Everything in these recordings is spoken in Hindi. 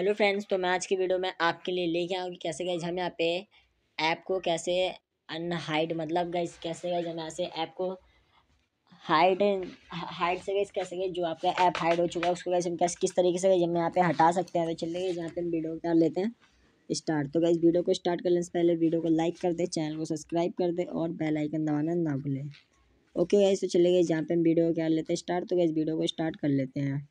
हेलो फ्रेंड्स तो मैं आज की वीडियो में आपके लिए लेके आऊँ कि कैसे गाइज हम यहाँ पे ऐप को कैसे अनहाइड मतलब गाइज कैसे गाइज हम यहाँ से ऐप को हाइड हाइड से गई कैसे गई जो आपका ऐप हाइड हो चुका है उसको गैस हम कैसे किस तरीके से गई हम यहाँ पे हटा सकते हैं तो चलिए गए जहाँ पे हम वीडियो तो तो तो कर लेते हैं स्टार्ट तो गई वीडियो को स्टार्ट करने से पहले वीडियो को लाइक कर दे चैनल को सब्सक्राइब कर दे और बेल आइकन दबाना ना भूलें ओके गई तो चले गए जहाँ पे हम वीडियो कर लेते हैं स्टार्ट तो गई वीडियो को स्टार्ट कर लेते हैं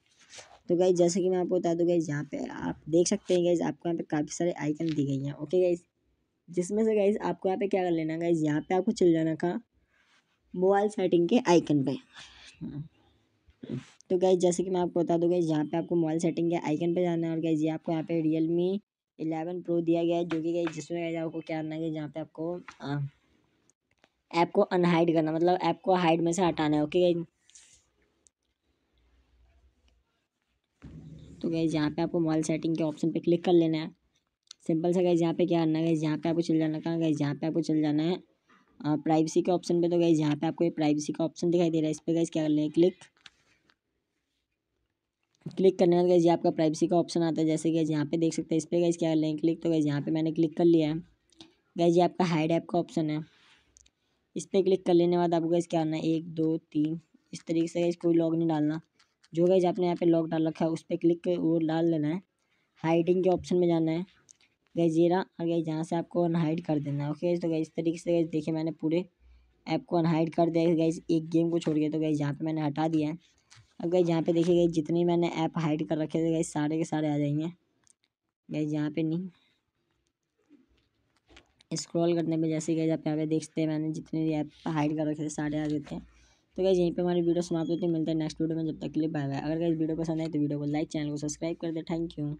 तो गाइज जैसे कि मैं आपको बता दूँ गाइज यहाँ पे आप देख सकते हैं गाइज आपको यहाँ पे काफ़ी सारे आइकन दी गई हैं ओके गाइज जिसमें से गाइज आपको यहाँ पे क्या कर लेना गाइज यहाँ पे आपको चल जाना था मोबाइल सेटिंग के आइकन पे तो गाइज जैसे कि मैं आपको बता दूँ गाइज यहाँ पे आपको मोबाइल सेटिंग के आइकन पे जाना है और गाइज ये आपको यहाँ पे रियल मी इलेवन प्रो दिया गया है जो कि गाइज जिसमें गाइज आपको क्या करना है जहाँ पे आपको ऐप को अनहाइड करना मतलब ऐप को हाइड में से हटाना है ओके गाइज तो गए यहाँ पे आपको मोबाइल सेटिंग के ऑप्शन पे क्लिक कर लेना है सिंपल सा गए यहाँ पे क्या करना है यहाँ पे आपको चल जाना कहाँ गए यहाँ पे आपको चल जाना है प्राइवेसी के ऑप्शन पे तो गए यहाँ पे आपको ये प्राइवेसी का ऑप्शन दिखाई दे रहा है इस पर गई क्या कर लेंगे क्लिक क्लिक करने के गई आपका प्राइवेसी का ऑप्शन आता है जैसे गई यहाँ पे देख सकते हैं इस पर गई क्या कर लेंगे क्लिक तो गए यहाँ पे मैंने क्लिक कर लिया है गई जी आपका हाइड ऐप का ऑप्शन है इस पर क्लिक कर लेने के बाद आपको गैस क्या करना है एक दो तीन इस तरीके से गैस कोई लॉग नहीं डालना जो गाइज आपने यहाँ पे लॉक डाल रखा है उस पर क्लिक वो डाल लेना है हाइडिंग के ऑप्शन में जाना है गई जीरा और गई जहाँ से आपको अनहाइड कर देना है ओके तो गई इस तरीके से गैस देखिए मैंने पूरे ऐप को अनहाइड कर दिया गई एक गेम को छोड़ गया तो गई यहाँ पे मैंने हटा दिया है अब गई यहाँ पे देखिए गई जितने मैंने ऐप हाइड कर रखे थे गैस सारे के सारे आ जाएंगे गई यहाँ पे नहीं स्क्रॉल करने में जैसे गैस आप यहाँ पे देखते हैं मैंने जितने भी ऐप हाइड कर रखे थे सारे आ जाते हैं तो गाइज यहीं पे हमारी वीडियो समाप्त होती है मिलते हैं नेक्स्ट वीडियो में जब तक के लिए बाय बाय अगर गाइज वीडियो पसंद आए तो वीडियो को लाइक चैनल को सब्सक्राइब कर दे थैंक यू